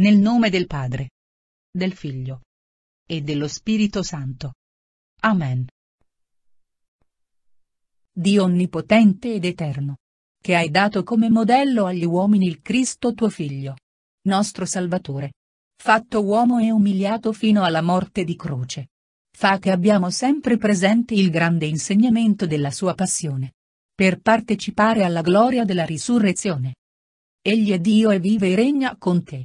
Nel nome del Padre, del Figlio e dello Spirito Santo. Amen. Dio onnipotente ed eterno, che hai dato come modello agli uomini il Cristo tuo Figlio, nostro Salvatore, fatto uomo e umiliato fino alla morte di croce. Fa che abbiamo sempre presente il grande insegnamento della sua passione. Per partecipare alla gloria della risurrezione. Egli è Dio e vive e regna con te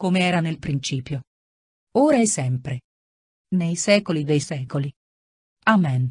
come era nel principio. Ora e sempre. Nei secoli dei secoli. Amen.